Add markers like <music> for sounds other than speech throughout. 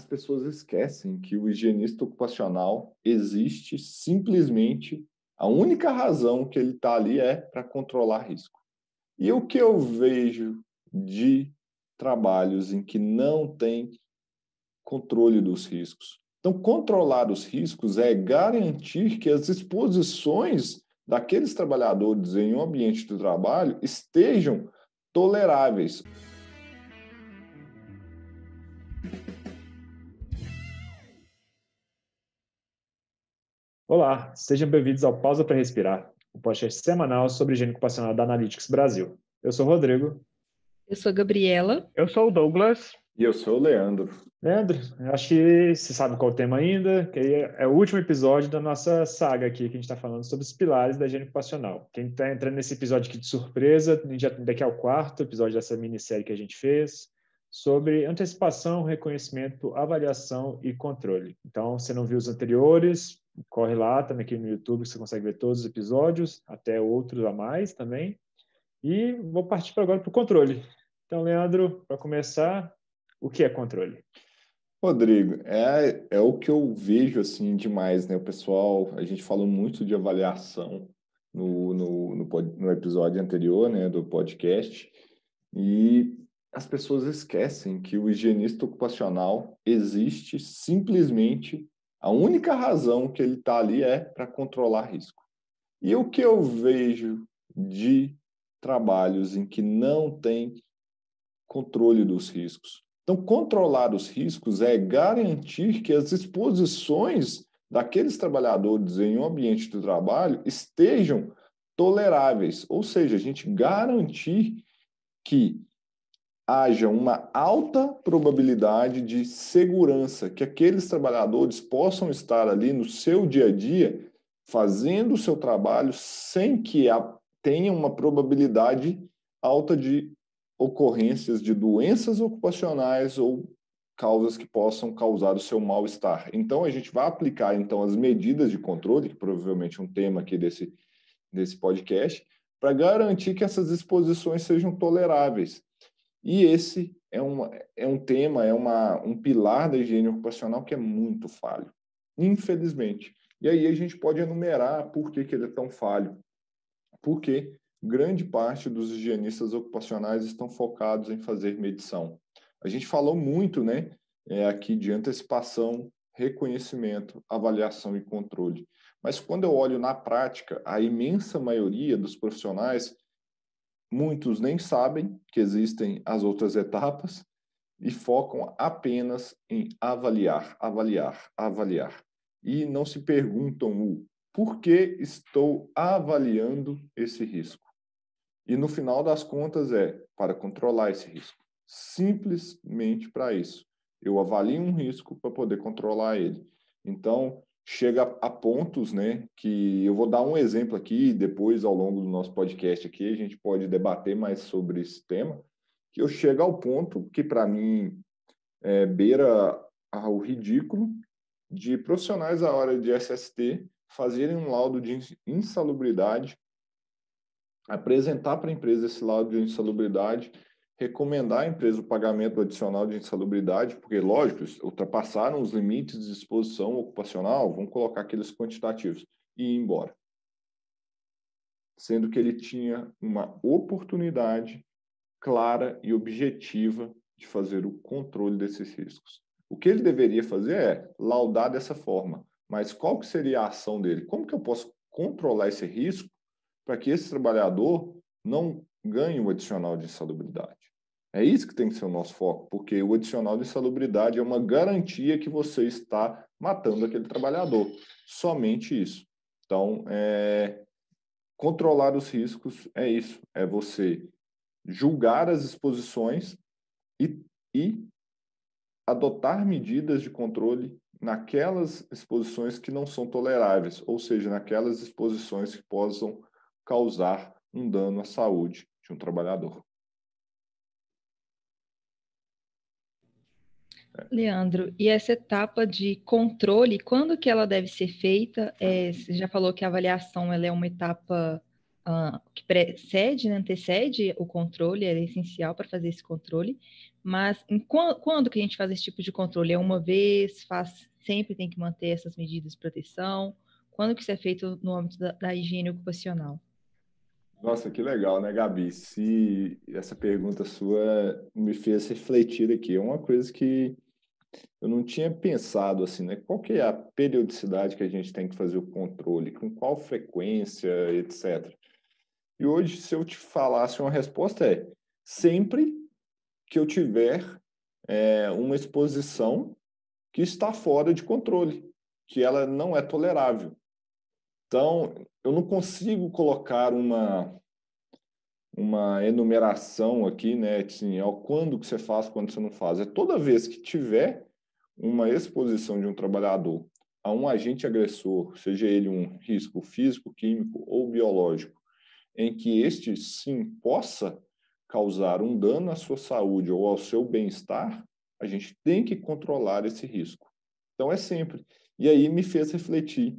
as pessoas esquecem que o higienista ocupacional existe simplesmente a única razão que ele está ali é para controlar risco. E o que eu vejo de trabalhos em que não tem controle dos riscos. Então, controlar os riscos é garantir que as exposições daqueles trabalhadores em um ambiente de trabalho estejam toleráveis. Olá, sejam bem-vindos ao Pausa para Respirar, o um podcast semanal sobre higiene ocupacional da Analytics Brasil. Eu sou o Rodrigo. Eu sou a Gabriela. Eu sou o Douglas. E eu sou o Leandro. Leandro, acho que você sabe qual é o tema ainda, que é o último episódio da nossa saga aqui, que a gente está falando sobre os pilares da higiene ocupacional. Quem está entrando nesse episódio aqui de surpresa, daqui daqui ao quarto episódio dessa minissérie que a gente fez, sobre antecipação, reconhecimento, avaliação e controle. Então, se não viu os anteriores, corre lá também aqui no YouTube, você consegue ver todos os episódios, até outros a mais também. E vou partir agora para o controle. Então, Leandro, para começar, o que é controle? Rodrigo, é, é o que eu vejo assim demais, né? O pessoal, a gente falou muito de avaliação no, no, no, no episódio anterior, né, do podcast, e as pessoas esquecem que o higienista ocupacional existe simplesmente a única razão que ele está ali é para controlar risco. E o que eu vejo de trabalhos em que não tem controle dos riscos? Então, controlar os riscos é garantir que as exposições daqueles trabalhadores em um ambiente do trabalho estejam toleráveis, ou seja, a gente garantir que haja uma alta probabilidade de segurança, que aqueles trabalhadores possam estar ali no seu dia a dia fazendo o seu trabalho sem que tenha uma probabilidade alta de ocorrências de doenças ocupacionais ou causas que possam causar o seu mal-estar. Então a gente vai aplicar então as medidas de controle, que provavelmente é um tema aqui desse desse podcast, para garantir que essas exposições sejam toleráveis. E esse é um, é um tema, é uma, um pilar da higiene ocupacional que é muito falho, infelizmente. E aí a gente pode enumerar por que, que ele é tão falho. Porque grande parte dos higienistas ocupacionais estão focados em fazer medição. A gente falou muito né, é, aqui de antecipação, reconhecimento, avaliação e controle. Mas quando eu olho na prática, a imensa maioria dos profissionais Muitos nem sabem que existem as outras etapas e focam apenas em avaliar, avaliar, avaliar. E não se perguntam o por que estou avaliando esse risco. E no final das contas é para controlar esse risco. Simplesmente para isso. Eu avalio um risco para poder controlar ele. Então, chega a pontos, né, que eu vou dar um exemplo aqui, depois ao longo do nosso podcast aqui a gente pode debater mais sobre esse tema, que eu chego ao ponto que para mim é, beira ao ridículo de profissionais da hora de SST fazerem um laudo de insalubridade, apresentar para a empresa esse laudo de insalubridade recomendar à empresa o pagamento adicional de insalubridade, porque, lógico, ultrapassaram os limites de exposição ocupacional, vão colocar aqueles quantitativos e ir embora. Sendo que ele tinha uma oportunidade clara e objetiva de fazer o controle desses riscos. O que ele deveria fazer é laudar dessa forma, mas qual que seria a ação dele? Como que eu posso controlar esse risco para que esse trabalhador não ganhe o adicional de insalubridade? É isso que tem que ser o nosso foco, porque o adicional de salubridade é uma garantia que você está matando aquele trabalhador. Somente isso. Então, é, controlar os riscos é isso. É você julgar as exposições e, e adotar medidas de controle naquelas exposições que não são toleráveis, ou seja, naquelas exposições que possam causar um dano à saúde de um trabalhador. Leandro, e essa etapa de controle, quando que ela deve ser feita? É, você já falou que a avaliação ela é uma etapa uh, que precede, né, antecede o controle, é essencial para fazer esse controle, mas em, quando que a gente faz esse tipo de controle? É uma vez, faz sempre tem que manter essas medidas de proteção? Quando que isso é feito no âmbito da, da higiene ocupacional? Nossa, que legal, né, Gabi? Se essa pergunta sua me fez refletir aqui, é uma coisa que eu não tinha pensado assim, né? Qual que é a periodicidade que a gente tem que fazer o controle, com qual frequência, etc. E hoje, se eu te falasse uma resposta é sempre que eu tiver é, uma exposição que está fora de controle, que ela não é tolerável. Então, eu não consigo colocar uma uma enumeração aqui, né? Assim, ao quando que você faz, quando você não faz. É toda vez que tiver uma exposição de um trabalhador a um agente agressor, seja ele um risco físico, químico ou biológico, em que este sim possa causar um dano à sua saúde ou ao seu bem-estar, a gente tem que controlar esse risco. Então é sempre. E aí me fez refletir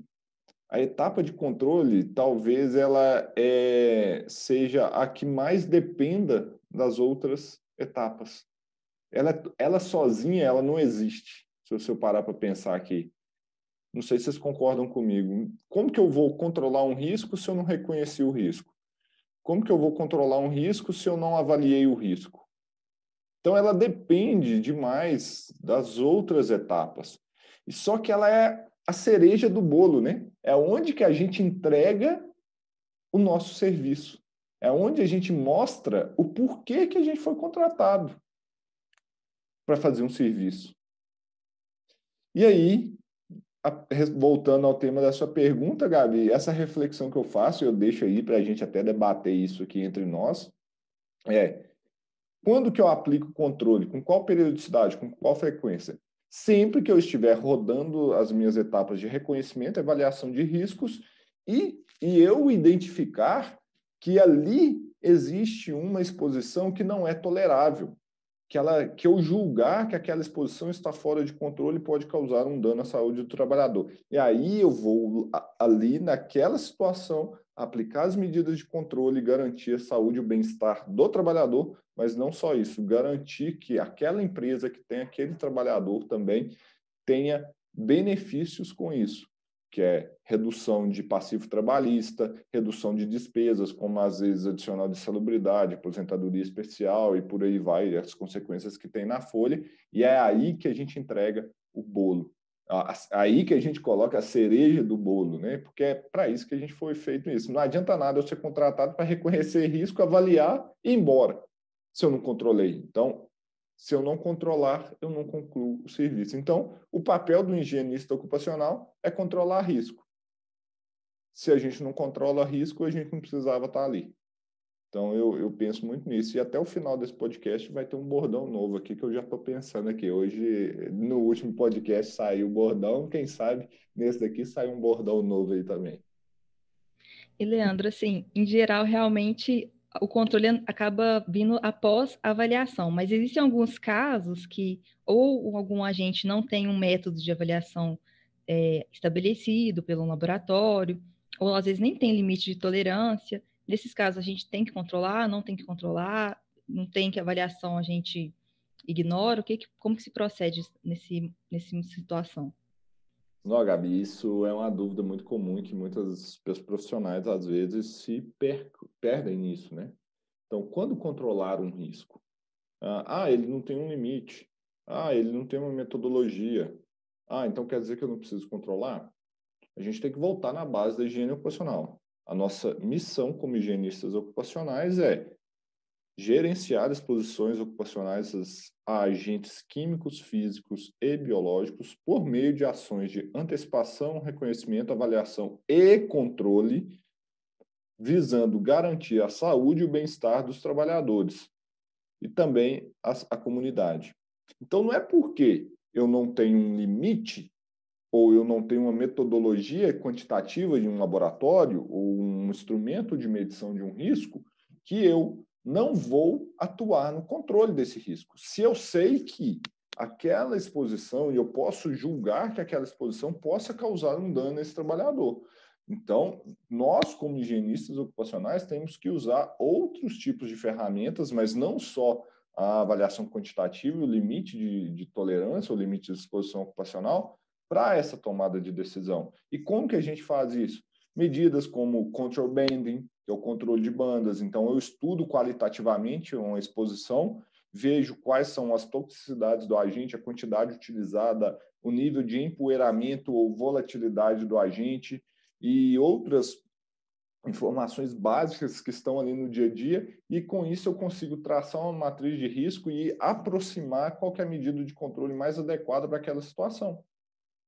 a etapa de controle talvez ela é, seja a que mais dependa das outras etapas. Ela, ela sozinha ela não existe, se você parar para pensar aqui. Não sei se vocês concordam comigo. Como que eu vou controlar um risco se eu não reconheci o risco? Como que eu vou controlar um risco se eu não avaliei o risco? Então ela depende demais das outras etapas. E só que ela é a cereja do bolo, né? é onde que a gente entrega o nosso serviço, é onde a gente mostra o porquê que a gente foi contratado para fazer um serviço. E aí, voltando ao tema da sua pergunta, Gabi, essa reflexão que eu faço, eu deixo aí para a gente até debater isso aqui entre nós, é quando que eu aplico o controle, com qual periodicidade, com qual frequência? sempre que eu estiver rodando as minhas etapas de reconhecimento, avaliação de riscos e, e eu identificar que ali existe uma exposição que não é tolerável que, ela, que eu julgar que aquela exposição está fora de controle pode causar um dano à saúde do trabalhador. E aí eu vou ali, naquela situação, aplicar as medidas de controle e garantir a saúde e o bem-estar do trabalhador, mas não só isso, garantir que aquela empresa que tem aquele trabalhador também tenha benefícios com isso que é redução de passivo trabalhista, redução de despesas, como às vezes adicional de salubridade, aposentadoria especial e por aí vai, as consequências que tem na folha, e é aí que a gente entrega o bolo. Aí que a gente coloca a cereja do bolo, né? Porque é para isso que a gente foi feito isso. Não adianta nada eu ser contratado para reconhecer risco, avaliar e ir embora, se eu não controlei. Então, se eu não controlar, eu não concluo o serviço. Então, o papel do higienista ocupacional é controlar risco. Se a gente não controla risco, a gente não precisava estar ali. Então, eu, eu penso muito nisso. E até o final desse podcast vai ter um bordão novo aqui que eu já estou pensando aqui. Hoje, no último podcast, saiu o bordão. Quem sabe nesse daqui sai um bordão novo aí também. E, Leandro, assim, em geral, realmente o controle acaba vindo após a avaliação, mas existem alguns casos que ou algum agente não tem um método de avaliação é, estabelecido pelo laboratório, ou às vezes nem tem limite de tolerância. Nesses casos, a gente tem que controlar, não tem que controlar, não tem que avaliação, a gente ignora. O que, como que se procede nesse, nesse situação? Não, Gabi, isso é uma dúvida muito comum que muitas profissionais, às vezes, se per perdem nisso, né? Então, quando controlar um risco? Ah, ah, ele não tem um limite. Ah, ele não tem uma metodologia. Ah, então quer dizer que eu não preciso controlar? A gente tem que voltar na base da higiene ocupacional. A nossa missão como higienistas ocupacionais é gerenciar exposições ocupacionais a agentes químicos, físicos e biológicos por meio de ações de antecipação, reconhecimento, avaliação e controle, visando garantir a saúde e o bem-estar dos trabalhadores e também a, a comunidade. Então, não é porque eu não tenho um limite ou eu não tenho uma metodologia quantitativa de um laboratório ou um instrumento de medição de um risco que eu não vou atuar no controle desse risco. Se eu sei que aquela exposição, e eu posso julgar que aquela exposição possa causar um dano a esse trabalhador. Então, nós, como higienistas ocupacionais, temos que usar outros tipos de ferramentas, mas não só a avaliação quantitativa, o limite de, de tolerância, o limite de exposição ocupacional, para essa tomada de decisão. E como que a gente faz isso? Medidas como control banding, que é o controle de bandas. Então, eu estudo qualitativamente uma exposição, vejo quais são as toxicidades do agente, a quantidade utilizada, o nível de empoeiramento ou volatilidade do agente e outras informações básicas que estão ali no dia a dia e com isso eu consigo traçar uma matriz de risco e aproximar qual é a medida de controle mais adequada para aquela situação.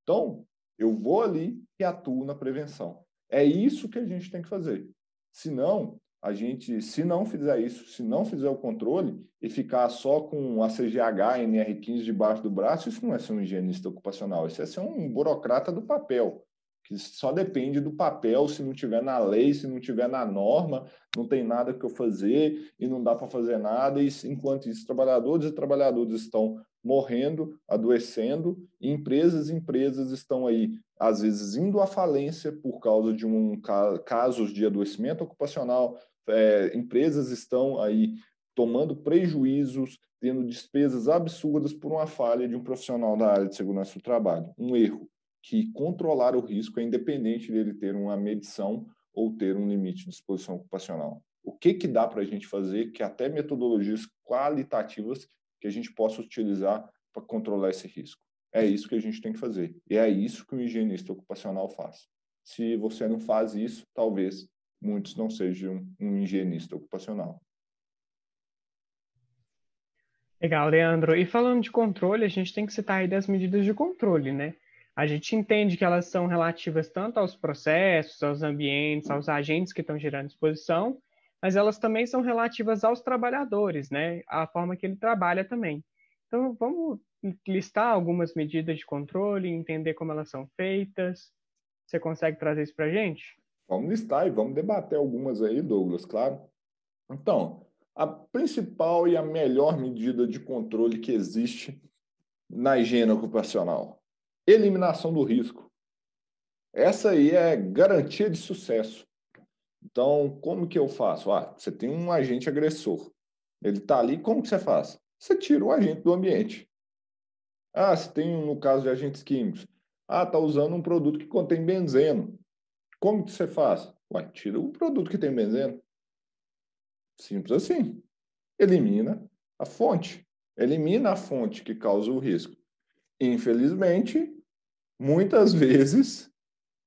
Então, eu vou ali e atuo na prevenção. É isso que a gente tem que fazer. Se não a gente, se não fizer isso, se não fizer o controle e ficar só com a CGH, NR15 debaixo do braço, isso não é ser um higienista ocupacional, isso é ser um burocrata do papel, que só depende do papel, se não tiver na lei, se não tiver na norma, não tem nada que eu fazer e não dá para fazer nada, e enquanto isso, trabalhadores e trabalhadoras estão morrendo, adoecendo, e empresas empresas estão aí, às vezes, indo à falência por causa de um casos de adoecimento ocupacional, é, empresas estão aí tomando prejuízos, tendo despesas absurdas por uma falha de um profissional da área de segurança do trabalho, um erro, que controlar o risco é independente dele ter uma medição ou ter um limite de exposição ocupacional. O que, que dá para a gente fazer que até metodologias qualitativas que a gente possa utilizar para controlar esse risco. É isso que a gente tem que fazer. E é isso que o higienista ocupacional faz. Se você não faz isso, talvez muitos não sejam um higienista ocupacional. Legal, Leandro. E falando de controle, a gente tem que citar aí das medidas de controle, né? A gente entende que elas são relativas tanto aos processos, aos ambientes, aos agentes que estão gerando exposição, mas elas também são relativas aos trabalhadores, né? A forma que ele trabalha também. Então, vamos listar algumas medidas de controle, entender como elas são feitas. Você consegue trazer isso para a gente? Vamos listar e vamos debater algumas aí, Douglas, claro. Então, a principal e a melhor medida de controle que existe na higiene ocupacional: eliminação do risco. Essa aí é garantia de sucesso. Então, como que eu faço? Ah, você tem um agente agressor. Ele está ali, como que você faz? Você tira o agente do ambiente. Ah, se tem, no caso de agentes químicos, ah, está usando um produto que contém benzeno. Como que você faz? Ué, tira o produto que tem benzeno. Simples assim. Elimina a fonte. Elimina a fonte que causa o risco. Infelizmente, muitas <laughs> vezes,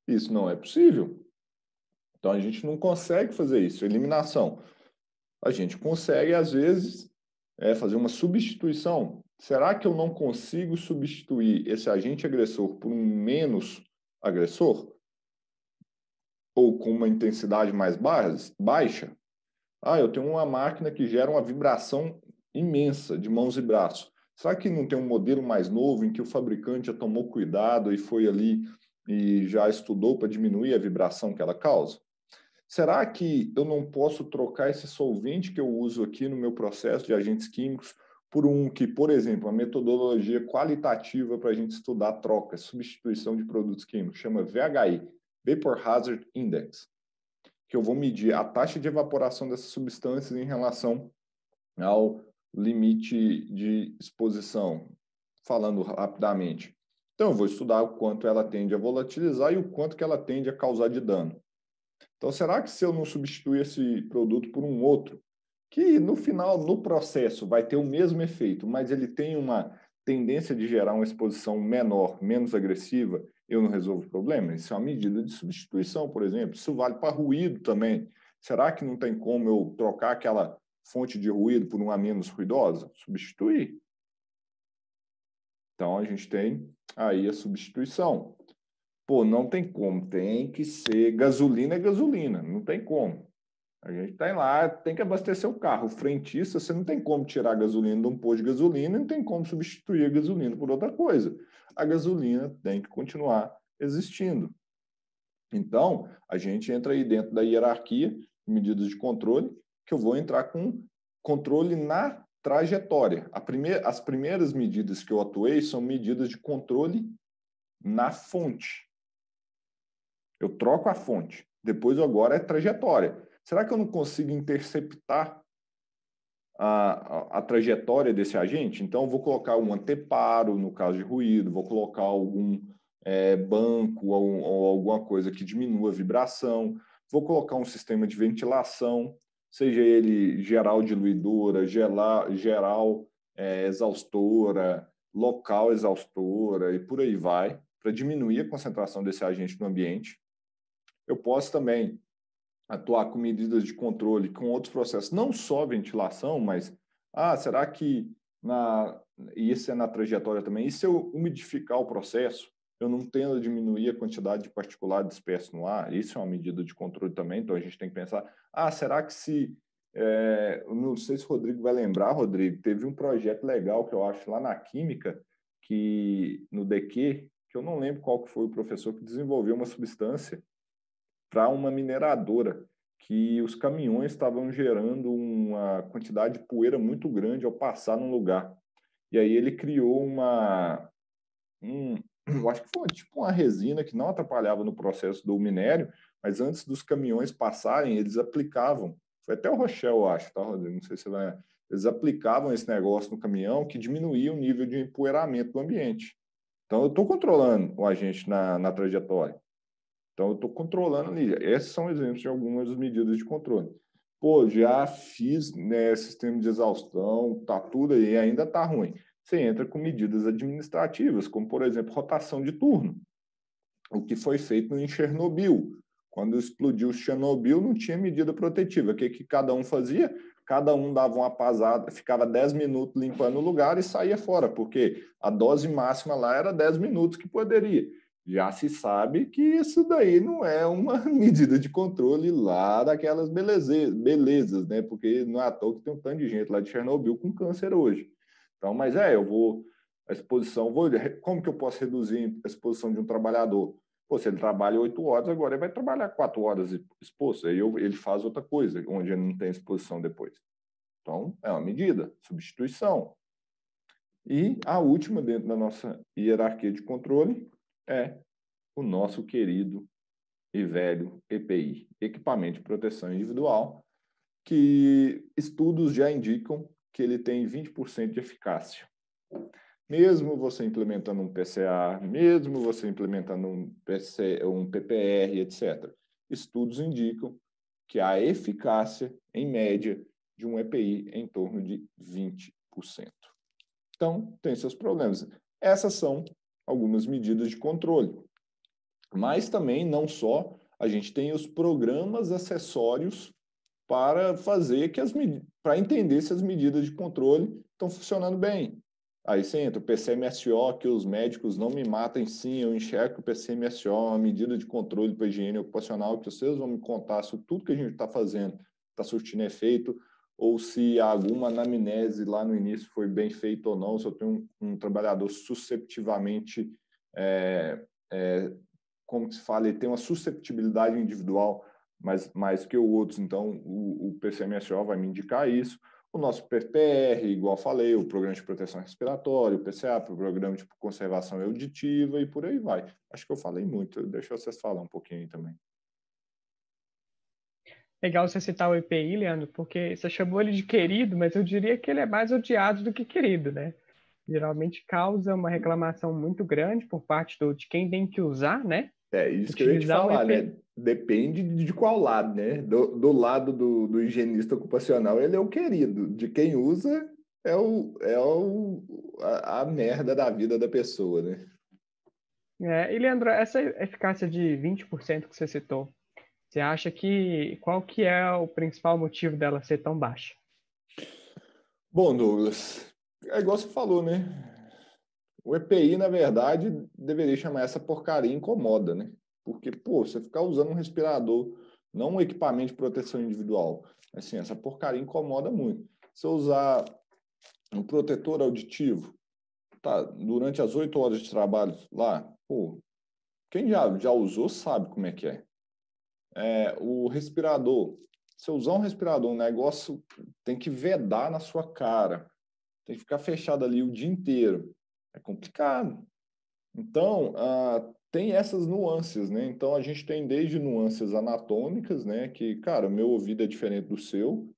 isso não é possível. Então a gente não consegue fazer isso. Eliminação. A gente consegue, às vezes, é, fazer uma substituição. Será que eu não consigo substituir esse agente agressor por um menos agressor? Ou com uma intensidade mais baixa? Ah, eu tenho uma máquina que gera uma vibração imensa de mãos e braços. Será que não tem um modelo mais novo em que o fabricante já tomou cuidado e foi ali e já estudou para diminuir a vibração que ela causa? Será que eu não posso trocar esse solvente que eu uso aqui no meu processo de agentes químicos por um que, por exemplo, a metodologia qualitativa para a gente estudar troca, substituição de produtos químicos, chama VHI, Vapor Hazard Index, que eu vou medir a taxa de evaporação dessas substâncias em relação ao limite de exposição, falando rapidamente. Então, eu vou estudar o quanto ela tende a volatilizar e o quanto que ela tende a causar de dano. Então, será que se eu não substituir esse produto por um outro, que no final, no processo, vai ter o mesmo efeito, mas ele tem uma tendência de gerar uma exposição menor, menos agressiva, eu não resolvo o problema? Isso é uma medida de substituição, por exemplo. Isso vale para ruído também. Será que não tem como eu trocar aquela fonte de ruído por uma menos ruidosa? Substituir. Então, a gente tem aí a substituição. Pô, não tem como, tem que ser gasolina é gasolina, não tem como. A gente está lá, tem que abastecer o carro. O frentista, você não tem como tirar a gasolina de um posto de gasolina, não tem como substituir a gasolina por outra coisa. A gasolina tem que continuar existindo. Então, a gente entra aí dentro da hierarquia de medidas de controle, que eu vou entrar com controle na trajetória. Primeira, as primeiras medidas que eu atuei são medidas de controle na fonte. Eu troco a fonte. Depois agora é trajetória. Será que eu não consigo interceptar a, a, a, trajetória desse agente? Então, vou colocar um anteparo no caso de ruído, vou colocar algum é, banco ou, ou alguma coisa que diminua a vibração, vou colocar um sistema de ventilação, seja ele geral diluidora, geral, geral é, exaustora, local exaustora e por aí vai, para diminuir a concentração desse agente no ambiente eu posso também atuar com medidas de controle, com outros processos, não só ventilação, mas ah, será que na isso é na trajetória também. E se eu umidificar o processo, eu não tendo a diminuir a quantidade de particular disperso no ar, isso é uma medida de controle também, então a gente tem que pensar, ah, será que se, é, não sei se o Rodrigo vai lembrar, Rodrigo, teve um projeto legal que eu acho lá na Química, que no DQ, que eu não lembro qual que foi o professor que desenvolveu uma substância para uma mineradora, que os caminhões estavam gerando uma quantidade de poeira muito grande ao passar num lugar. E aí ele criou uma. Um, <clears throat> eu acho que foi tipo uma resina que não atrapalhava no processo do minério, mas antes dos caminhões passarem, eles aplicavam. Foi até o Rochelle, eu acho, tá, Rodrigo? Não sei se vai. Eles aplicavam esse negócio no caminhão que diminuía o nível de empoeiramento do ambiente. Então, eu estou controlando o agente na, na trajetória. Então, eu estou controlando ali. Esses são exemplos de algumas medidas de controle. Pô, já fiz né, sistema de exaustão, tá tudo aí, ainda está ruim. Você entra com medidas administrativas, como, por exemplo, rotação de turno. O que foi feito em Chernobyl. Quando explodiu Chernobyl, não tinha medida protetiva. O que, que cada um fazia? Cada um dava uma pasada, ficava 10 minutos limpando o lugar e saía fora, porque a dose máxima lá era 10 minutos que poderia já se sabe que isso daí não é uma <laughs> medida de controle lá daquelas beleze, belezas, né? Porque não é à toa que tem um tanto de gente lá de Chernobyl com câncer hoje. Então, mas é, eu vou a exposição, vou como que eu posso reduzir a exposição de um trabalhador? Pô, se ele trabalha oito horas, agora ele vai trabalhar quatro horas exposto, aí eu, ele faz outra coisa, onde ele não tem exposição depois. Então, é uma medida, substituição. E a última dentro da nossa hierarquia de controle é o nosso querido e velho EPI, Equipamento de Proteção Individual, que estudos já indicam que ele tem 20% de eficácia. Mesmo você implementando um PCA, mesmo você implementando um, PC, um PPR, etc., estudos indicam que a eficácia, em média, de um EPI é em torno de 20%. Então, tem seus problemas. Essas são algumas medidas de controle. Mas também, não só, a gente tem os programas acessórios para fazer que as para entender se as medidas de controle estão funcionando bem. Aí você entra o PCMSO, que os médicos não me matem, sim, eu enxergo o PCMSO a é uma medida de controle para higiene ocupacional, que vocês vão me contar se tudo que a gente está fazendo está surtindo efeito ou se alguma anamnese lá no início foi bem feita ou não, se eu tenho um, um trabalhador susceptivamente, é, é, como se fala, ele tem uma susceptibilidade individual mais, mais que outros, então o, o PCMSO vai me indicar isso. O nosso PPR, igual falei, o Programa de Proteção Respiratória, o PCA, o Programa de Conservação Auditiva e por aí vai. Acho que eu falei muito, deixa vocês falar um pouquinho aí também legal você citar o EPI, Leandro, porque você chamou ele de querido, mas eu diria que ele é mais odiado do que querido, né? Geralmente causa uma reclamação muito grande por parte do, de quem tem que usar, né? É isso Utilizar que eu ia te falar, né? Depende de qual lado, né? Do, do lado do, do, higienista ocupacional, ele é o querido. De quem usa, é, o, é o, a, a merda da vida da pessoa, né? É, e Leandro, essa eficácia de 20% que você citou, você acha que qual que é o principal motivo dela ser tão baixa? Bom, Douglas, é igual você falou, né? O EPI, na verdade, deveria chamar essa porcaria incomoda, né? Porque, pô, você ficar usando um respirador, não um equipamento de proteção individual, assim, essa porcaria incomoda muito. Se eu usar um protetor auditivo, tá, durante as oito horas de trabalho lá, pô, quem já, já usou sabe como é que é. É, o respirador. Se usar um respirador, um negócio tem que vedar na sua cara. Tem que ficar fechado ali o dia inteiro. É complicado. Então, ah, tem essas nuances, né? Então, a gente tem desde nuances anatômicas, né? Que, cara, meu ouvido é diferente do seu,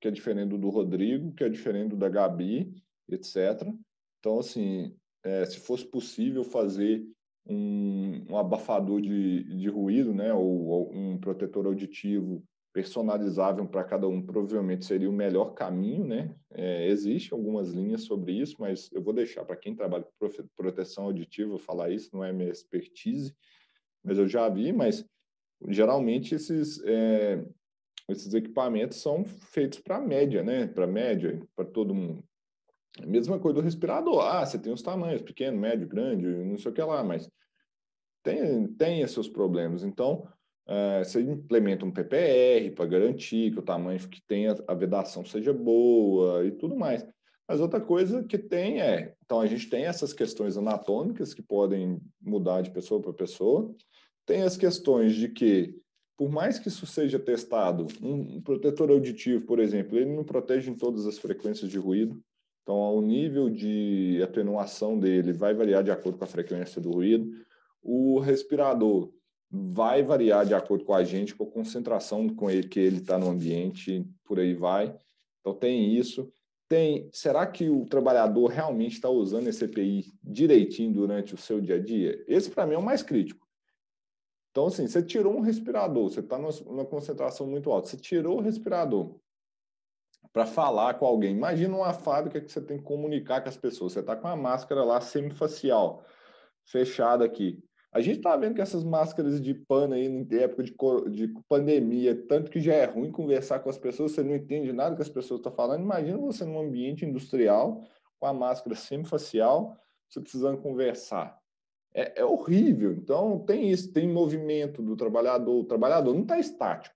que é diferente do Rodrigo, que é diferente do da Gabi, etc. Então, assim, é, se fosse possível fazer um, um abafador de, de, ruído, né, ou, ou um protetor auditivo personalizável para cada um provavelmente seria o melhor caminho, né? É, Existem algumas linhas sobre isso, mas eu vou deixar para quem trabalha com proteção auditiva falar isso, não é minha expertise, mas eu já vi, mas geralmente esses, é, esses equipamentos são feitos para média, né? Para média, para todo mundo. Mesma coisa do respirador. Ah, você tem os tamanhos, pequeno, médio, grande, não sei o que lá, mas tem, tem seus problemas. Então, uh, você implementa um PPR para garantir que o tamanho que tem a, a vedação seja boa e tudo mais. Mas outra coisa que tem é, então a gente tem essas questões anatômicas que podem mudar de pessoa para pessoa, tem as questões de que, por mais que isso seja testado, um protetor auditivo, por exemplo, ele não protege em todas as frequências de ruído, então, o nível de atenuação dele vai variar de acordo com a frequência do ruído. O respirador vai variar de acordo com a gente, com a concentração com ele que ele está no ambiente, por aí vai. Então, tem isso. Tem, será que o trabalhador realmente está usando esse EPI direitinho durante o seu dia a dia? Esse, para mim, é o mais crítico. Então, assim, você tirou um respirador, você está numa concentração muito alta, você tirou o respirador, para falar com alguém. Imagina uma fábrica que você tem que comunicar com as pessoas. Você está com uma máscara lá semifacial, fechada aqui. A gente está vendo que essas máscaras de pano aí, em época de, de, pandemia, tanto que já é ruim conversar com as pessoas, você não entende nada que as pessoas estão falando. Imagina você num ambiente industrial, com a máscara semifacial, você precisando conversar. É, é horrível. Então, tem isso, tem movimento do trabalhador. O trabalhador não está estático.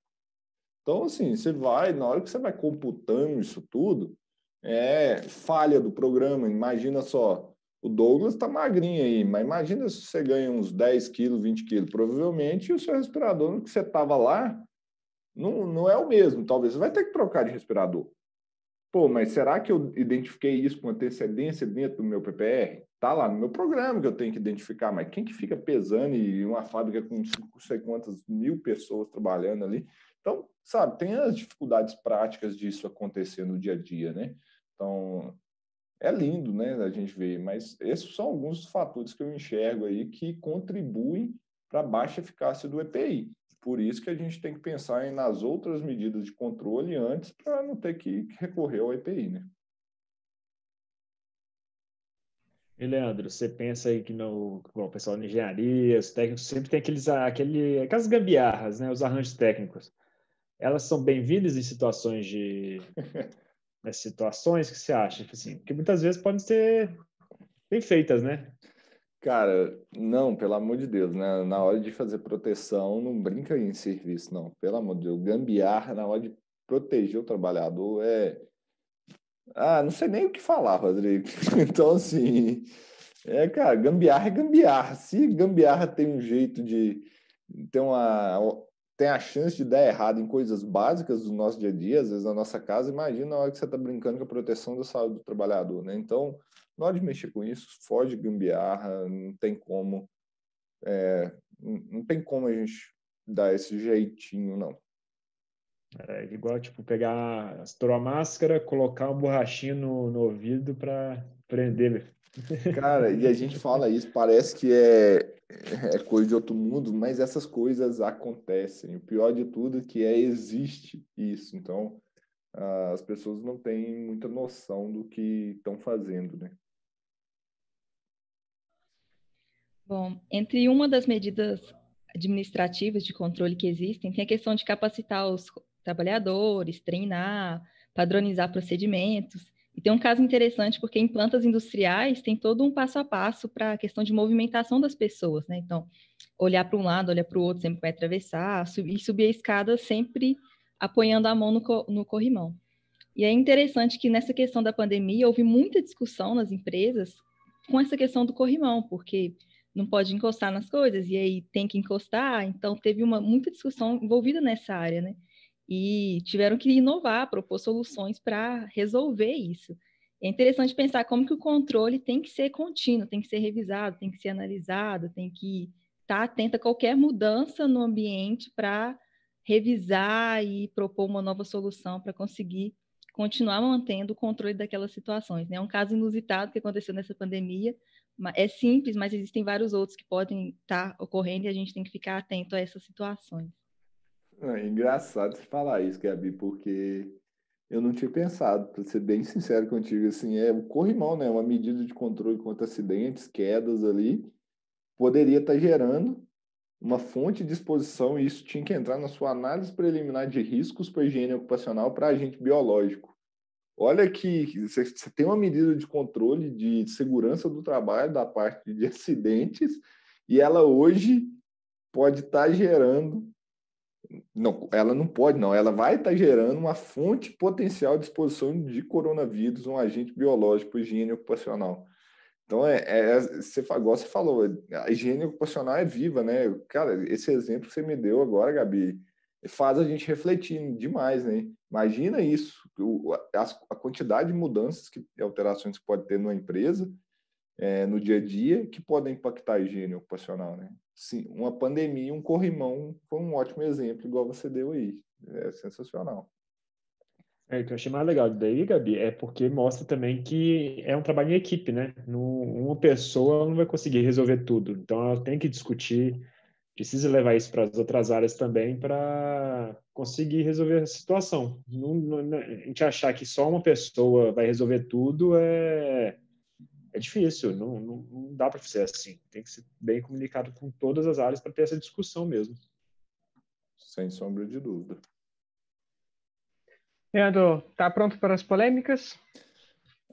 Então, assim, você vai, na hora que você vai computando isso tudo, é falha do programa. Imagina só, o Douglas está magrinho aí, mas imagina se você ganha uns 10 quilos, 20 quilos, provavelmente o seu respirador no que você estava lá não, não é o mesmo. Talvez você vai ter que trocar de respirador. Pô, mas será que eu identifiquei isso com antecedência dentro do meu PPR? Tá lá no meu programa que eu tenho que identificar, mas quem que fica pesando e uma fábrica com não sei quantas mil pessoas trabalhando ali, então, sabe, tem as dificuldades práticas disso acontecer no dia a dia, né? Então, é lindo, né, a gente ver, mas esses são alguns dos fatores que eu enxergo aí que contribuem para a baixa eficácia do EPI. Por isso que a gente tem que pensar nas outras medidas de controle antes para não ter que recorrer ao EPI, né? E, Leandro, você pensa aí que no bom, o pessoal de engenharia, os técnicos sempre tem aqueles, aquele, aquelas gambiarras, né, os arranjos técnicos elas são bem-vindas em situações de né, situações que você acha, tipo assim, que muitas vezes podem ser bem feitas, né? Cara, não, pelo amor de Deus, né? Na hora de fazer proteção, não brinca em serviço, não. Pelo amor de Deus, gambiarra na hora de proteger o trabalhador é ah, não sei nem o que falar, Rodrigo. <laughs> Então, assim, é, cara, gambiarra é gambiarra. Se gambiarra tem um jeito de ter uma tem a chance de dar errado em coisas básicas do nosso dia a dia, às vezes na nossa casa, imagina a hora que você está brincando com a proteção da saúde do trabalhador, né? Então, não hora de mexer com isso, foge gambiarra, não tem como, é, não tem como a gente dar esse jeitinho, não. É, é igual, tipo, pegar, estourou a máscara, colocar uma borrachinha no, no ouvido para prender. Cara, e a gente <laughs> fala isso, parece que é, é, é coisa de outro mundo, mas essas coisas acontecem. O pior de tudo é que é, existe isso. Então, ah, as pessoas não têm muita noção do que estão fazendo, né? Bom, entre uma das medidas administrativas de controle que existem, tem a questão de capacitar os trabalhadores, treinar, padronizar procedimentos. E tem um caso interessante, porque em plantas industriais tem todo um passo a passo para a questão de movimentação das pessoas, né? Então, olhar para um lado, olhar para o outro, sempre vai atravessar, subir, subir a escada sempre apoiando a mão no, no corrimão. E é interessante que nessa questão da pandemia houve muita discussão nas empresas com essa questão do corrimão, porque não pode encostar nas coisas, e aí tem que encostar, então teve uma, muita discussão envolvida nessa área, né? e tiveram que inovar, propor soluções para resolver isso. É interessante pensar como que o controle tem que ser contínuo, tem que ser revisado, tem que ser analisado, tem que estar tá atento a qualquer mudança no ambiente para revisar e propor uma nova solução para conseguir continuar mantendo o controle daquelas situações. Né? É né? um caso inusitado que aconteceu nessa pandemia. É simples, mas existem vários outros que podem estar tá ocorrendo e a gente tem que ficar atento a essas situações. É engraçado você falar isso, Gabi, porque eu não tinha pensado, para ser bem sincero contigo, assim, é o corrimão, né? Uma medida de controle contra acidentes, quedas ali, poderia estar tá gerando uma fonte de exposição e isso tinha que entrar na sua análise preliminar de riscos para higiene ocupacional para agente biológico. Olha que você tem uma medida de controle de segurança do trabalho da parte de <laughs> acidentes e ela hoje pode estar tá gerando não, ela não pode, não. Ela vai estar tá gerando uma fonte potencial de exposição de coronavírus, um agente biológico, higiene ocupacional. Então, é, é, é você, igual você falou, a higiene ocupacional é viva, né? Cara, esse exemplo que você me deu agora, Gabi, faz a gente refletir demais, né? Imagina isso, a quantidade de mudanças que alterações que pode ter numa empresa é, no dia a dia que podem impactar a higiene ocupacional, né? sim, uma pandemia, um corrimão foi um ótimo exemplo, igual você deu aí. É sensacional. É, o que eu achei mais legal daí, Gabi, é porque mostra também que é um trabalho em equipe, né? No, uma pessoa não vai conseguir resolver tudo. Então, ela tem que discutir, precisa levar isso para as outras áreas também para conseguir resolver a situação. Não, não, a gente achar que só uma pessoa vai resolver tudo é, é difícil, não, não, não dá para fazer assim. Tem que ser bem comunicado com todas as áreas para ter essa discussão mesmo. Sem sombra de dúvida. Leandro, tá pronto para as polêmicas?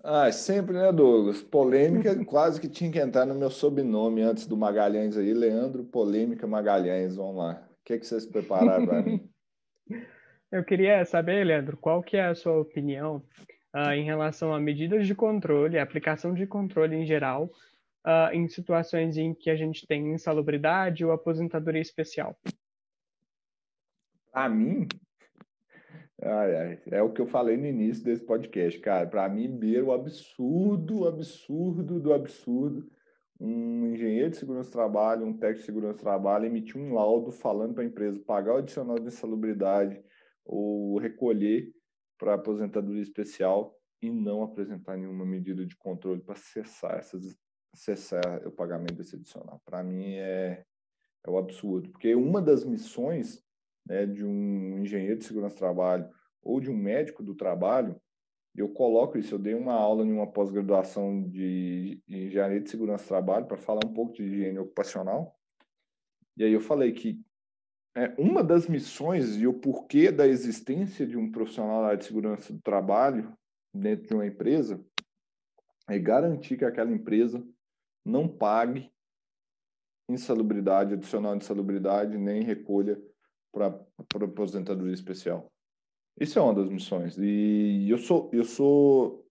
Ah, sempre, né, Douglas? Polêmica <laughs> quase que tinha que entrar no meu sobrenome antes do Magalhães aí. Leandro Polêmica Magalhães, vamos lá. O que, é que vocês prepararam para mim? <laughs> Eu queria saber, Leandro, qual que é a sua opinião uh, em relação a medidas de controle, a aplicação de controle em geral, uh, em situações em que a gente tem insalubridade ou aposentadoria especial? Para mim, ai, ai, é o que eu falei no início desse podcast, cara. Para mim, beira o absurdo, absurdo do absurdo um engenheiro de segurança do trabalho, um técnico de segurança do trabalho emitir um laudo falando para a empresa pagar o adicional de insalubridade ou recolher para aposentadoria especial e não apresentar nenhuma medida de controle para cessar, essas, cessar o pagamento desse adicional. Para mim é, é o um absurdo, porque uma das missões né, de um engenheiro de segurança do trabalho ou de um médico do trabalho, eu coloco isso, eu dei uma aula em uma pós-graduação de engenharia de segurança do trabalho para falar um pouco de higiene ocupacional, e aí eu falei que é, uma das missões e o porquê da existência de um profissional de segurança do trabalho dentro de uma empresa é garantir que aquela empresa não pague insalubridade, adicional de insalubridade, nem recolha para aposentadoria especial. Isso é uma das missões. E eu sou, eu sou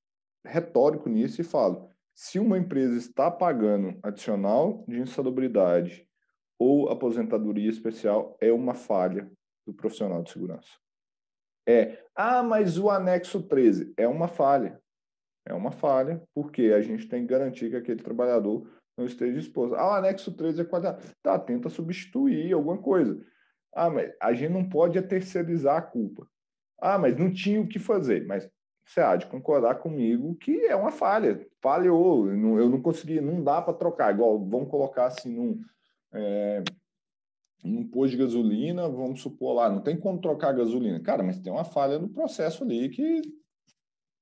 retórico nisso e falo: se uma empresa está pagando adicional de insalubridade ou aposentadoria especial é uma falha do profissional de segurança. É, ah, mas o anexo 13 é uma falha. É uma falha, porque a gente tem que garantir que aquele trabalhador não esteja exposto. Ah, o anexo 13 é quadrado. Tá, tenta substituir alguma coisa. Ah, mas a gente não pode é terceirizar a culpa. Ah, mas não tinha o que fazer. Mas você há de concordar comigo que é uma falha. Falhou, eu não consegui, não dá para trocar. Igual, vamos colocar assim num é, num posto de gasolina, vamos supor lá, não tem como trocar gasolina. Cara, mas tem uma falha no processo ali que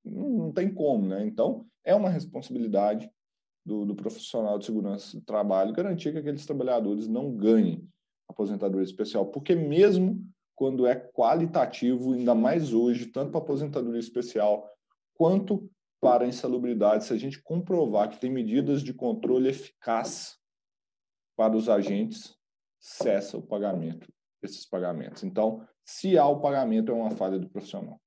não, não tem como, né? Então, é uma responsabilidade do, do, profissional de segurança do trabalho garantir que aqueles trabalhadores não ganhem aposentadoria especial, porque mesmo quando é qualitativo, ainda mais hoje, tanto para aposentadoria especial quanto para insalubridade, se a gente comprovar que tem medidas de controle eficaz para os agentes, cessa o pagamento esses pagamentos. Então, se há o pagamento, é uma falha do profissional.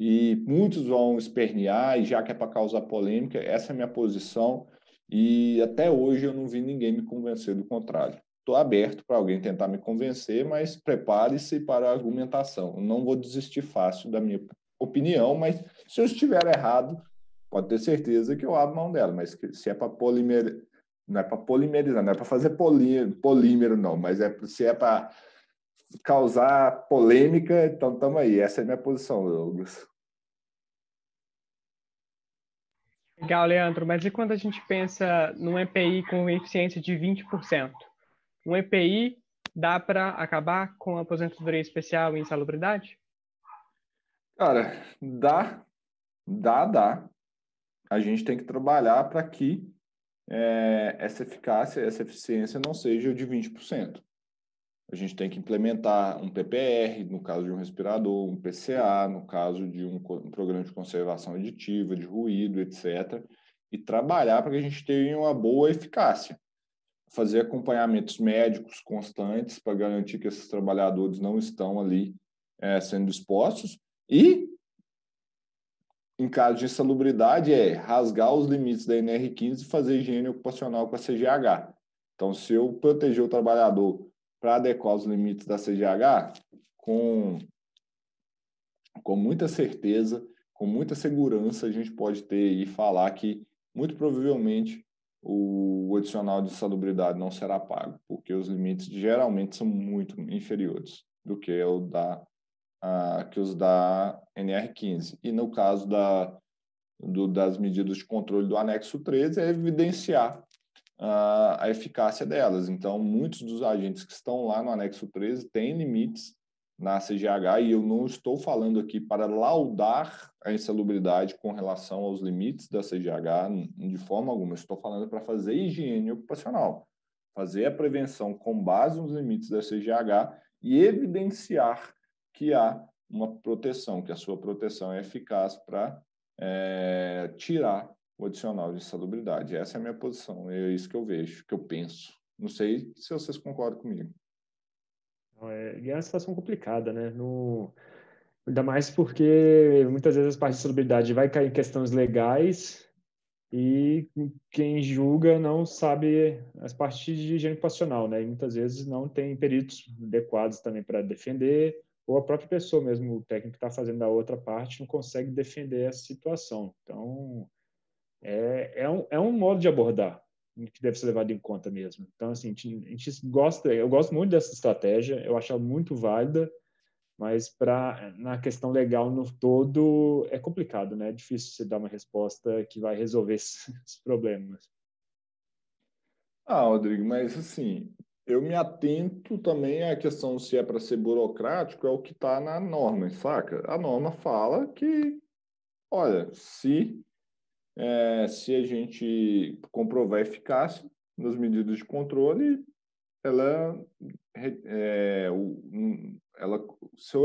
E muitos vão espernear, e já que é para causar polêmica, essa é a minha posição, e até hoje eu não vi ninguém me convencer do contrário. Estou aberto para alguém tentar me convencer, mas prepare-se para a argumentação. não vou desistir fácil da minha opinião, mas se eu estiver errado, pode ter certeza que eu abro mão dela, mas se é para polimer, não é para polimerizar, não é para fazer poli polímero, não, mas é se é para causar polêmica, então estamos aí. Essa é a minha posição, Douglas. Legal, Leandro, mas e quando a gente pensa num EPI com eficiência de 20%? Um EPI dá para acabar com a aposentadoria especial e insalubridade? Cara, dá, dá, dá. A gente tem que trabalhar para que é, essa eficácia, essa eficiência não seja de 20%. A gente tem que implementar um PPR, no caso de um respirador, um PCA, no caso de um, um programa de conservação aditiva, de ruído, etc., e trabalhar para que a gente tenha uma boa eficácia. Fazer acompanhamentos médicos constantes para garantir que esses trabalhadores não estão ali é, sendo expostos e em caso de insalubridade, é rasgar os limites da NR15 e fazer higiene ocupacional com a CGH. Então, se eu proteger o trabalhador para adequar os limites da CGH, com, com muita certeza, com muita segurança, a gente pode ter e falar que, muito provavelmente, o adicional de insalubridade não será pago, porque os limites geralmente são muito inferiores do que o da que os da NR15. E no caso da, do, das medidas de controle do anexo 13, é evidenciar a, a eficácia delas. Então, muitos dos agentes que estão lá no anexo 13 têm limites na CGH, e eu não estou falando aqui para laudar a insalubridade com relação aos limites da CGH, de forma alguma, estou falando para fazer higiene ocupacional, fazer a prevenção com base nos limites da CGH e evidenciar que há uma proteção, que a sua proteção é eficaz para é, tirar o adicional de insalubridade. Essa é a minha posição, é isso que eu vejo, que eu penso. Não sei se vocês concordam comigo. É, e é uma situação complicada, né? No, ainda mais porque muitas vezes a parte de insalubridade vai cair em questões legais e quem julga não sabe as partes de higiene passional, né? E muitas vezes não tem peritos adequados também para defender ou a própria pessoa mesmo, o técnico que está fazendo a outra parte, não consegue defender essa situação. Então, é, é, um, é um modo de abordar que deve ser levado em conta mesmo. Então, assim, a gente, a gente gosta, eu gosto muito dessa estratégia, eu acho ela muito válida, mas para na questão legal no todo é complicado, né? É difícil você dar uma resposta que vai resolver <laughs> esses problemas. Ah, Rodrigo, mas assim, eu me atento também à questão se é para ser burocrático, é o que está na norma, saca? A norma fala que, olha, se, é, se a gente comprovar eficácia das medidas de controle, ela, é, ela se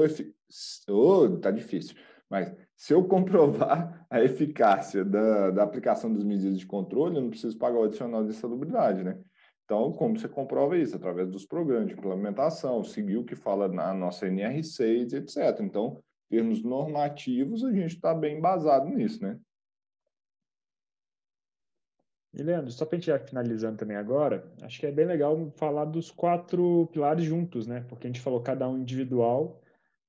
eu, oh, tá difícil, mas se eu comprovar a eficácia da, da aplicação das medidas de controle, eu não preciso pagar o adicional de salubridade, né? Então, como você comprova isso? Através dos programas de implementação, seguir o que fala na nossa NR6, etc. Então, em termos normativos, a gente está bem baseado nisso, né? E, Leandro, só para a gente ir finalizando também agora, acho que é bem legal falar dos quatro pilares juntos, né? Porque a gente falou cada um individual,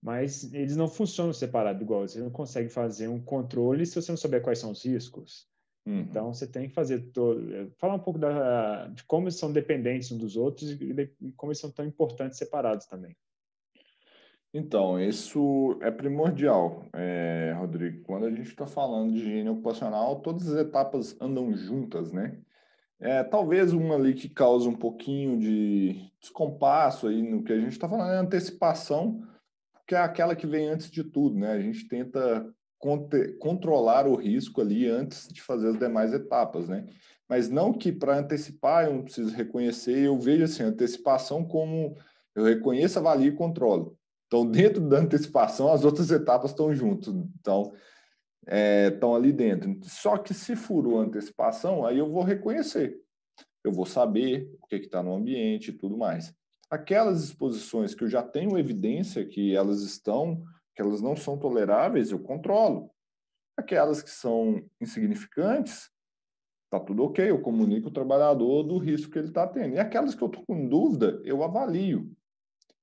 mas eles não funcionam separados igual. Você não consegue fazer um controle se você não souber quais são os riscos. Uhum. Então você tem que fazer todo, eh, falar um pouco da, de como eles são dependentes uns dos outros e, de, como eles são tão importantes separados também. Então, isso é primordial, é, Rodrigo. Quando a gente está falando de higiene ocupacional, todas as etapas andam juntas, né? É, talvez uma ali que causa um pouquinho de descompasso aí no que a gente está falando é antecipação, que é aquela que vem antes de tudo, né? A gente tenta controlar o risco ali antes de fazer as demais etapas, né? Mas não que para antecipar eu não preciso reconhecer, eu vejo assim, antecipação como eu reconheço, avalio e controlo. Então, <laughs> dentro da antecipação, as outras etapas estão juntos. então, é, estão é, ali dentro. Só que se furou a antecipação, aí eu vou reconhecer, eu vou saber o que é está no ambiente e tudo mais. Aquelas exposições que eu já tenho evidência que elas estão que elas não são toleráveis, eu controlo. Aquelas que são insignificantes, está tudo ok, eu comunico o trabalhador do risco que ele está tendo. E aquelas que eu estou com dúvida, eu avalio,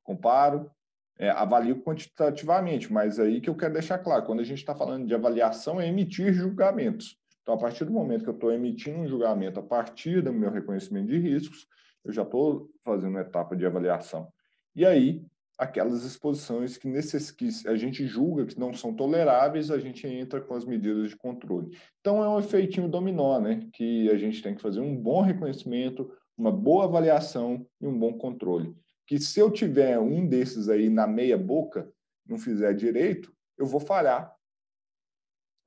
comparo, é, avalio quantitativamente, mas aí que eu quero deixar claro, quando a gente está falando de avaliação, é emitir julgamentos. Então, a partir do momento que eu estou emitindo um julgamento a partir do meu reconhecimento de riscos, eu já estou fazendo uma etapa de avaliação. E aí, aquelas exposições que, que a gente julga que não são toleráveis, a gente entra com as medidas de controle. Então, é um efeitinho dominó, né? que a gente tem que fazer um bom reconhecimento, uma boa avaliação e um bom controle. Que se eu tiver um desses aí na meia boca, não fizer direito, eu vou falhar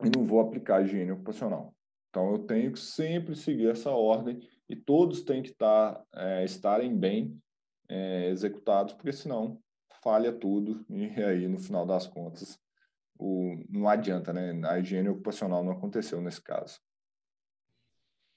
e não vou aplicar higiene ocupacional. Então, eu tenho que sempre seguir essa ordem e todos têm que estar, tá, é, estarem bem é, executados, porque senão falha tudo e aí, no final das contas, o, não adianta, né? A higiene ocupacional não aconteceu nesse caso.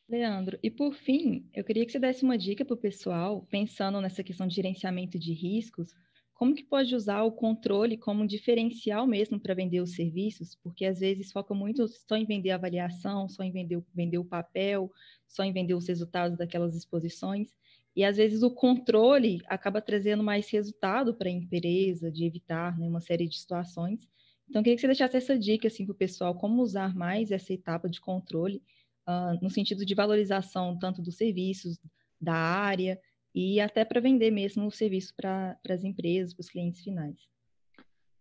Leandro, e por fim, eu queria que você desse uma dica para o pessoal, pensando nessa questão de gerenciamento de riscos, como que pode usar o controle como um diferencial mesmo para vender os serviços? Porque às vezes foca muito só em vender a avaliação, só em vender, vender o papel, só em vender os resultados daquelas exposições. E às vezes o controle acaba trazendo mais resultado para a empresa, de evitar né, uma série de situações. Então, queria que você deixasse essa dica assim, para o pessoal, como usar mais essa etapa de controle, uh, no sentido de valorização tanto dos serviços, da área, e até para vender mesmo o serviço para as empresas, para os clientes finais.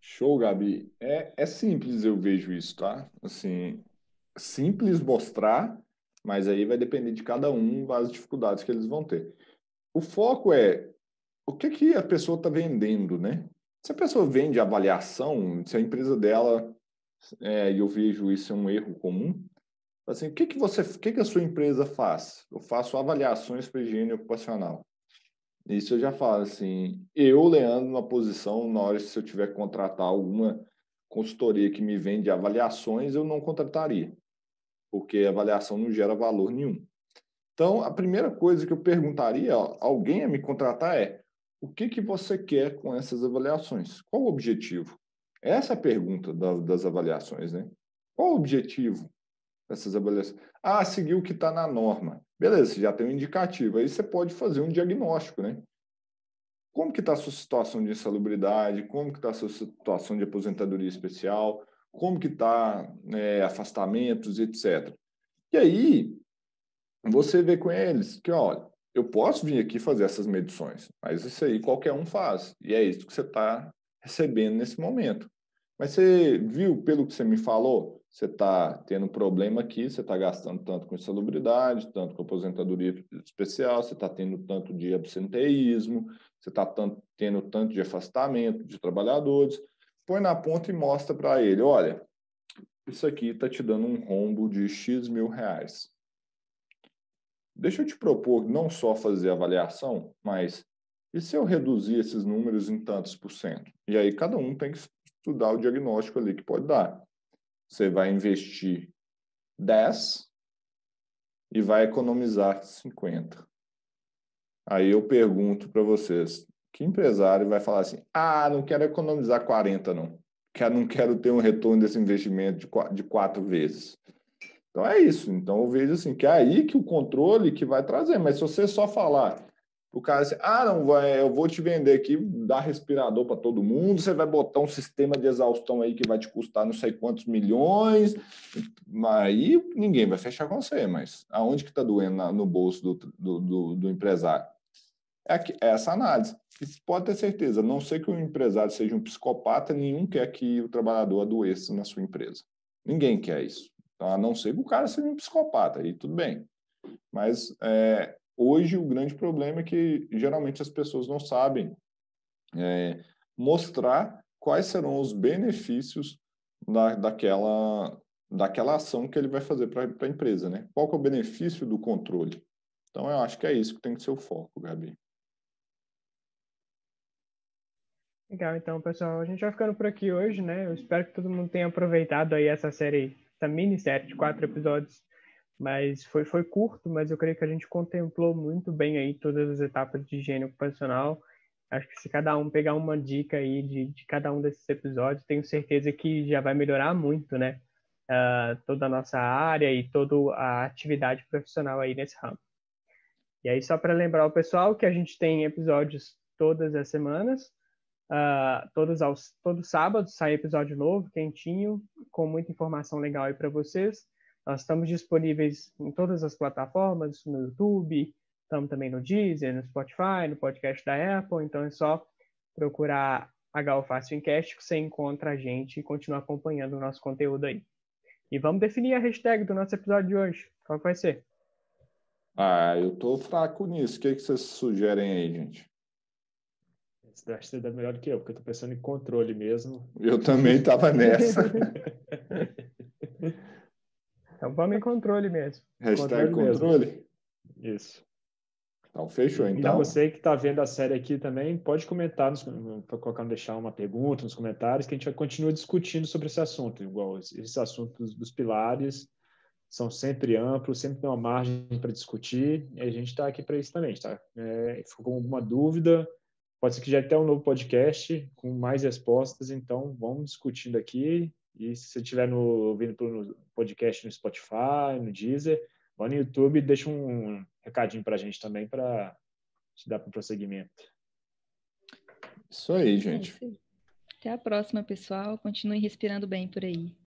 Show, Gabi. É, é simples, eu vejo isso, tá? Assim, simples mostrar, mas aí vai depender de cada um as dificuldades que eles vão ter. O foco é o que, que a pessoa está vendendo, né? Se a pessoa vende avaliação, se a empresa dela, é, e é, eu vejo isso é um erro comum, assim, o que, que você, o que, que a sua empresa faz? Eu faço avaliações para higiene ocupacional. Isso eu já falo assim, eu, Leandro, uma posição, na hora se eu tiver que contratar alguma consultoria que me vende avaliações, eu não contrataria, porque avaliação não gera valor nenhum. Então, a primeira coisa que eu perguntaria a alguém a me contratar é: o que, que você quer com essas avaliações? Qual o objetivo? Essa é a pergunta da, das avaliações, né? Qual o objetivo dessas avaliações? Ah, seguir o que está na norma. Beleza, você já tem um indicativo. Aí você pode fazer um diagnóstico, né? Como que está a sua situação de insalubridade? Como que está a sua situação de aposentadoria especial? Como que está né, afastamentos, etc. E aí, você vê com eles que, olha, eu posso vir aqui fazer essas medições, mas isso aí qualquer um faz. E é isso que você está recebendo nesse momento. Mas você viu, pelo que você me falou, você está tendo problema aqui, você está gastando tanto com insalubridade, tanto com aposentadoria especial, você está tendo tanto de absenteísmo, você está tendo tanto de afastamento de trabalhadores. Põe na ponta e mostra para ele: olha, isso aqui está te dando um rombo de X mil reais. Deixa eu te propor não só fazer avaliação, mas e se eu reduzir esses números em tantos por cento? E aí cada um tem que estudar o diagnóstico ali que pode dar. Você vai investir 10 e vai economizar 50. Aí eu pergunto para vocês, que empresário vai falar assim: "Ah, não quero economizar 40 não. Quero não quero ter um retorno desse investimento de de quatro vezes". Então é isso. Então eu vejo assim que é aí que o controle que vai trazer. Mas se você só falar, o cara assim, ah, não, vai, eu vou te vender aqui, dar respirador para todo mundo, você vai botar um sistema de exaustão aí que vai te custar não sei quantos milhões. Aí ninguém vai fechar com você, mas aonde que está doendo no bolso do, do, do, do empresário? É, é essa análise. E pode ter certeza, a não ser que o empresário seja um psicopata, nenhum quer que o trabalhador adoeça na sua empresa. Ninguém quer isso. Tá? A não ser que o cara seja um psicopata, aí tudo bem. Mas é, hoje o grande problema é que geralmente as pessoas não sabem é, mostrar quais serão os benefícios da, daquela, daquela ação que ele vai fazer para a empresa, né? Qual que é o benefício do controle? Então, eu acho que é isso que tem que ser o foco, Gabi. Legal, então, pessoal, a gente vai ficando por aqui hoje, né? Eu espero que todo mundo tenha aproveitado aí essa série essa minissérie de quatro episódios. Mas foi, foi curto, mas eu creio que a gente contemplou muito bem aí todas as etapas de higiene ocupacional. Acho que se cada um pegar uma dica aí de, de cada um desses episódios, tenho certeza que já vai melhorar muito, né? Uh, toda a nossa área e toda a atividade profissional aí nesse ramo. E aí, só para lembrar o pessoal que a gente tem episódios todas as semanas, uh, todos, aos, todos sábados sai episódio novo, quentinho, com muita informação legal aí para vocês. Nós estamos disponíveis em todas as plataformas, no YouTube, estamos também no Deezer, no Spotify, no podcast da Apple, então é só procurar HO Fácil Encast que você encontra a gente e continua acompanhando o nosso conteúdo aí. E vamos definir a hashtag do nosso episódio de hoje. Qual que vai ser? Ah, eu tô fraco nisso. O que, é que vocês sugerem aí, gente? Tá melhor do que eu, porque eu estou pensando em controle mesmo. Eu também estava <laughs> nessa. então vamos em controle mesmo. Hashtag controle. controle. Mesmo. Isso. Então, fechou, então. E você que está vendo a série aqui também, pode comentar, nos colocar, deixar uma pergunta nos comentários, que a gente vai continuar discutindo sobre esse assunto, igual esses assuntos dos pilares são sempre amplos, sempre tem uma margem para discutir, e a gente está aqui para isso também, tá? É, ficou alguma dúvida, Pode ser que já tenha um novo podcast com mais respostas, então vamos discutindo aqui. E se você estiver no, ouvindo pelo podcast no Spotify, no Deezer, ou no YouTube, deixa um recadinho para a gente também para te dar para o prosseguimento. Isso aí, gente. É Até a próxima, pessoal. Continue respirando bem por aí.